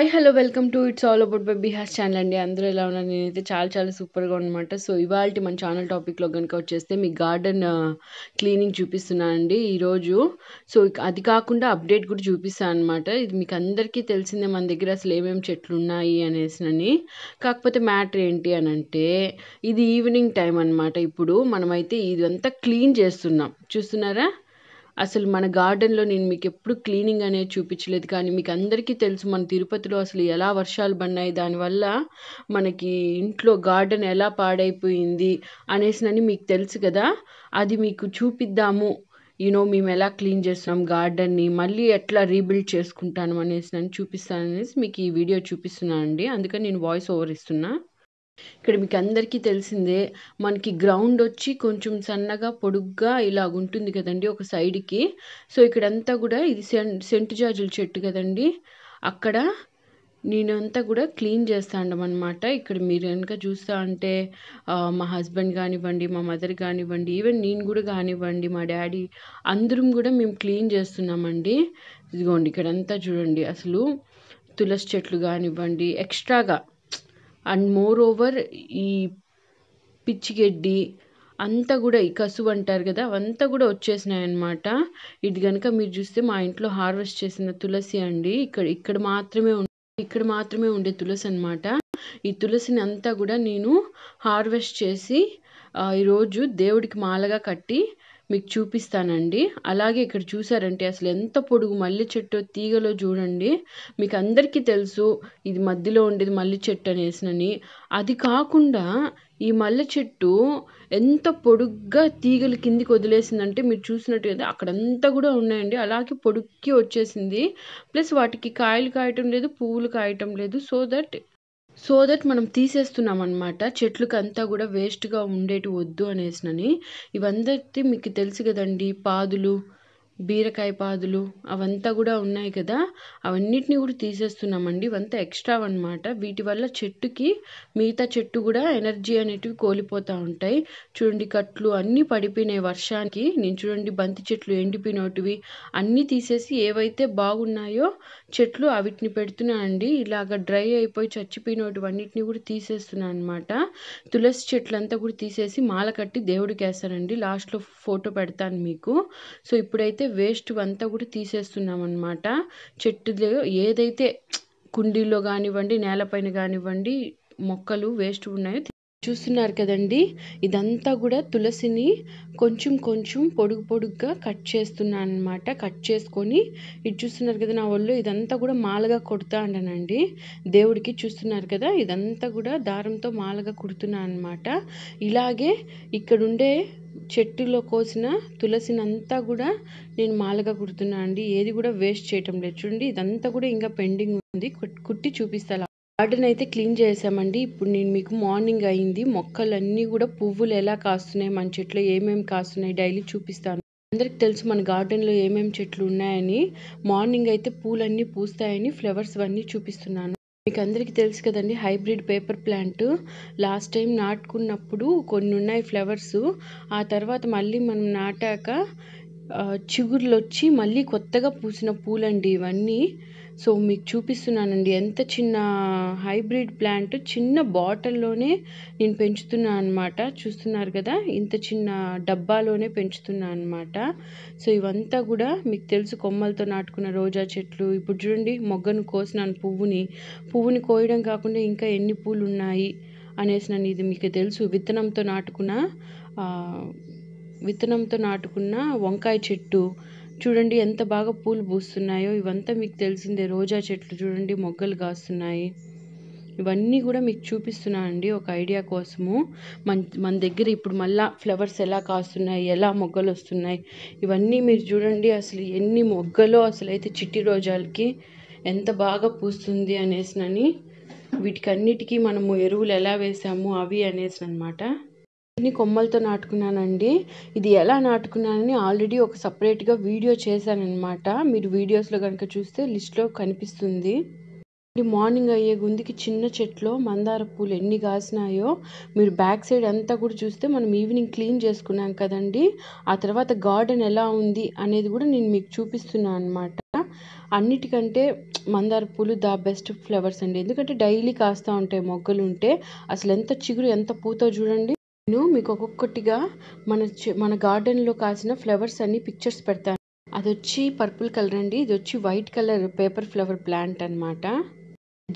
hi hello welcome to it's all about by బిహాస్ channel అండి అందరూ ఎలా ఉన్నారు నేనైతే చాలా చాలా సూపర్గా ఉన్నమాట సో ఇవాళ మన ఛానల్ టాపిక్లో కనుక వచ్చేస్తే మీ గార్డెన్ క్లీనింగ్ uh, చూపిస్తున్నానండి ఈరోజు సో అది కాకుండా అప్డేట్ కూడా చూపిస్తాను అనమాట ఇది మీకు అందరికీ తెలిసిందే మన దగ్గర అసలు ఏమేమి చెట్లు ఉన్నాయి అనేసినని కాకపోతే మ్యాటర్ ఏంటి అని అంటే ఇది ఈవినింగ్ టైం అనమాట ఇప్పుడు మనమైతే ఇదంతా క్లీన్ చేస్తున్నాం చూస్తున్నారా అసలు మన గార్డెన్లో నేను మీకు ఎప్పుడు క్లీనింగ్ అనేది చూపించలేదు కానీ మీకు అందరికీ తెలుసు మన తిరుపతిలో అసలు ఎలా వర్షాలు పడినాయి దానివల్ల మనకి ఇంట్లో గార్డెన్ ఎలా పాడైపోయింది అనేసినని మీకు తెలుసు కదా అది మీకు చూపిద్దాము యూనో మేము ఎలా క్లీన్ చేస్తున్నాం గార్డెన్ని మళ్ళీ ఎట్లా రీబిల్డ్ చేసుకుంటాను అనేసి అని చూపిస్తాను అనేసి మీకు ఈ వీడియో చూపిస్తున్నాను అండి అందుకని నేను వాయిస్ ఓవర్ ఇస్తున్నా ఇక్కడ మీకు అందరికీ తెలిసిందే మనకి గ్రౌండ్ వచ్చి కొంచెం సన్నగా పొడుగ్గా ఇలా ఉంటుంది కదండి ఒక సైడ్కి సో ఇక్కడంతా కూడా ఇది సెంటు జాజుల చెట్టు కదండి అక్కడ నేను అంతా కూడా క్లీన్ చేస్తా అనమాట ఇక్కడ మీరు కనుక చూస్తా అంటే మా హస్బెండ్ కానివ్వండి మా మదర్ కానివ్వండి ఈవెన్ నేను కూడా కానివ్వండి మా డాడీ అందరం కూడా మేము క్లీన్ చేస్తున్నామండి ఇదిగోండి ఇక్కడంతా చూడండి అసలు తులసి చెట్లు కానివ్వండి ఎక్స్ట్రాగా అండ్ మోర్ ఓవర్ ఈ పిచ్చి గడ్డి అంతా కూడా ఈ కసువు అంటారు కదా అవంతా కూడా వచ్చేసినాయి అనమాట ఇది కనుక మీరు చూస్తే మా ఇంట్లో హార్వెస్ట్ చేసిన తులసి అండి ఇక్కడ ఇక్కడ మాత్రమే ఇక్కడ మాత్రమే ఉండే తులసి అనమాట ఈ తులసిని అంతా కూడా నేను హార్వెస్ట్ చేసి ఈరోజు దేవుడికి మాలగా కట్టి మీకు చూపిస్తానండి అలాగే ఇక్కడ చూసారంటే అసలు ఎంత పొడుగు మల్లె చెట్టు తీగలో చూడండి మీకు అందరికీ తెలుసు ఇది మధ్యలో ఉండేది మల్లె చెట్టు అనేసినని అది కాకుండా ఈ మల్లె చెట్టు ఎంత పొడుగ్గా తీగలు కిందికి వదిలేసిందంటే మీరు చూసినట్టుగా అక్కడంతా కూడా ఉన్నాయండి అలాగే పొడుక్కి వచ్చేసింది ప్లస్ వాటికి కాయలు కాయటం లేదు పువ్వులు కాయటం లేదు సో దట్ సో దట్ మనం తీసేస్తున్నాం అనమాట చెట్లకు అంతా కూడా వేస్ట్గా ఉండేటి వద్దు అనేసినని ఇవందరికీ మీకు తెలుసు కదండీ పాదులు బీరకాయ పాదులు అవంతా కూడా ఉన్నాయి కదా అవన్నిటిని కూడా తీసేస్తున్నామండి ఇవంతా ఎక్స్ట్రా అనమాట వీటి వల్ల చెట్టుకి మిగతా చెట్టు కూడా ఎనర్జీ అనేటివి కోల్పోతూ ఉంటాయి చూడండి కట్లు అన్నీ పడిపోయినాయి వర్షానికి నేను చూడండి బంతి చెట్లు ఎండిపోయినటివి అన్నీ తీసేసి ఏవైతే బాగున్నాయో చెట్లు అవిటిని పెడుతున్నానండి ఇలాగ డ్రై అయిపోయి అన్నిటిని కూడా తీసేస్తున్నాను అనమాట తులసి చెట్లంతా కూడా తీసేసి మాల కట్టి దేవుడికి వేస్తానండి లాస్ట్లో ఫోటో పెడతాను మీకు సో ఇప్పుడైతే వేస్ట్ అంతా కూడా తీసేస్తున్నాం అనమాట చెట్టులో ఏదైతే కుండీలో కానివ్వండి నేలపైన కానివ్వండి మొక్కలు వేస్ట్ ఉన్నాయో చూస్తున్నారు కదండి ఇదంతా కూడా తులసిని కొంచెం కొంచెం పొడుగు పొడుగ్గా కట్ చేస్తున్నాను అనమాట కట్ చేసుకొని ఇది చూస్తున్నారు కదా నా ఒళ్ళు ఇదంతా కూడా మాలగా కొడుతా అండనండి దేవుడికి చూస్తున్నారు కదా ఇదంతా కూడా దారంతో మాలగా కుడుతున్నాను అనమాట ఇలాగే ఇక్కడుండే చెట్టులో కోసిన తులసినంతా కూడా నేను మాలగా కుడుతున్నా అండి ఏది కూడా వేస్ట్ చేయటం లేదు చూడండి ఇదంతా కూడా ఇంకా పెండింగ్ ఉంది కుట్టి చూపిస్తా గార్డెన్ అయితే క్లీన్ చేసామండి ఇప్పుడు నేను మీకు మార్నింగ్ అయింది మొక్కలన్నీ కూడా పువ్వులు ఎలా కాస్తున్నాయి మన చెట్లు ఏమేమి కాస్తున్నాయి డైలీ చూపిస్తాను అందరికి తెలుసు మన గార్డెన్లో ఏమేమి చెట్లు ఉన్నాయని మార్నింగ్ అయితే పూలన్నీ పూస్తాయని ఫ్లవర్స్ అన్నీ చూపిస్తున్నాను మీకు అందరికీ తెలుసు కదండి hybrid paper plant last time నాటుకున్నప్పుడు కొన్ని ఉన్నాయి ఫ్లవర్స్ ఆ తర్వాత మళ్ళీ మనం నాటాక చిగుర్లు వచ్చి మళ్ళీ కొత్తగా పూసిన పూలండి ఇవన్నీ సో మీకు చూపిస్తున్నానండి ఎంత చిన్న హైబ్రిడ్ ప్లాంట్ చిన్న బాటిల్లోనే నేను పెంచుతున్నాను అనమాట చూస్తున్నారు కదా ఇంత చిన్న డబ్బాలోనే పెంచుతున్నాను అనమాట సో ఇవంతా కూడా మీకు తెలుసు కొమ్మలతో నాటుకున్న రోజా చెట్లు ఇప్పుడు చూడండి మొగ్గను కోసినాను పువ్వుని పువ్వుని కోయడం కాకుండా ఇంకా ఎన్ని పూలు ఉన్నాయి అనేసి నన్ను ఇది మీకు తెలుసు విత్తనంతో నాటుకున్న విత్తనంతో నాటుకున్న వంకాయ చెట్టు చూడండి ఎంత బాగా పూలు పూస్తున్నాయో ఇవంతా మీకు తెలిసిందే రోజా చెట్లు చూడండి మొగ్గలు కాస్తున్నాయి ఇవన్నీ కూడా మీకు చూపిస్తున్నా అండి ఒక ఐడియా కోసము మన మన దగ్గర ఇప్పుడు మళ్ళా ఫ్లవర్స్ ఎలా కాస్తున్నాయి ఎలా మొగ్గలు వస్తున్నాయి ఇవన్నీ మీరు చూడండి అసలు ఎన్ని మొగ్గలో అసలు అయితే చిట్టి రోజాలకి ఎంత బాగా పూస్తుంది అనేసినని వీటికన్నిటికీ మనము ఎరువులు ఎలా వేసాము అవి అనేసి అనమాట అన్ని కొమ్మలతో నాటుకున్నానండి ఇది ఎలా నాటుకున్నానని ఆల్రెడీ ఒక సపరేట్గా వీడియో చేశాను అనమాట మీరు వీడియోస్లో కనుక చూస్తే లిస్ట్లో కనిపిస్తుంది మార్నింగ్ అయ్యే గుందికి చిన్న చెట్లో మందార పూలు ఎన్ని కాసినాయో మీరు బ్యాక్ సైడ్ అంతా కూడా చూస్తే మనం ఈవినింగ్ క్లీన్ చేసుకున్నాం కదండి ఆ తర్వాత గార్డెన్ ఎలా ఉంది అనేది కూడా నేను మీకు చూపిస్తున్నాను అనమాట అన్నిటికంటే మందార పూలు ద బెస్ట్ ఫ్లవర్స్ అండి ఎందుకంటే డైలీ కాస్తూ ఉంటాయి మొగ్గలు ఉంటే అసలు ఎంత చిగురు ఎంత పూతో చూడండి నేను మీకు ఒక్కొక్కటిగా మన మన గార్డెన్లో కాసిన ఫ్లవర్స్ అన్ని పిక్చర్స్ పెడతాను అది వచ్చి పర్పుల్ కలర్ అండి ఇది వచ్చి white colour paper flower plant అనమాట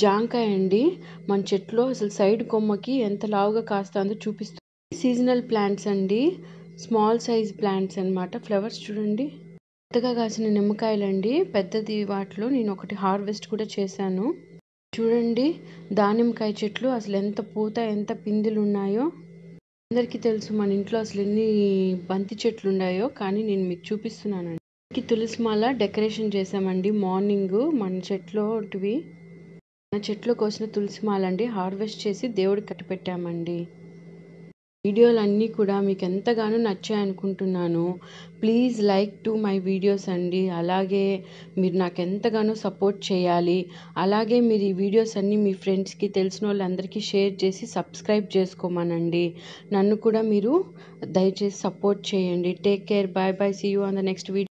జాంకాయ అండి మన చెట్లో అసలు సైడ్ కొమ్మకి ఎంత లావుగా కాస్తుందో చూపిస్తుంది సీజనల్ ప్లాంట్స్ అండి స్మాల్ సైజ్ ప్లాంట్స్ అనమాట ఫ్లవర్స్ చూడండి కొత్తగా కాసిన నిమ్మకాయలండి పెద్దది వాటిలో నేను ఒకటి హార్వెస్ట్ కూడా చేశాను చూడండి దానిమ్మకాయ చెట్లు అసలు ఎంత పూత ఎంత పిందులు ఉన్నాయో అందరికీ తెలుసు మన ఇంట్లో అసలు ఎన్ని బంతి చెట్లు ఉన్నాయో కానీ నేను మీకు చూపిస్తున్నానండి తులసి మాల డెకరేషన్ చేసామండి మార్నింగ్ మన చెట్లోటివి మన చెట్లో కోసిన తులసి మాల అండి హార్వెస్ట్ చేసి దేవుడికి కట్టపెట్టామండి వీడియోలన్నీ కూడా మీకు ఎంతగానో నచ్చాయి అనుకుంటున్నాను please like to my videos అండి అలాగే మీరు నాకు ఎంతగానో సపోర్ట్ చేయాలి అలాగే మీరు ఈ వీడియోస్ అన్నీ మీ ఫ్రెండ్స్కి తెలిసిన వాళ్ళందరికీ షేర్ చేసి సబ్స్క్రైబ్ చేసుకోమనండి నన్ను కూడా మీరు దయచేసి సపోర్ట్ చేయండి take care bye bye see you on the next video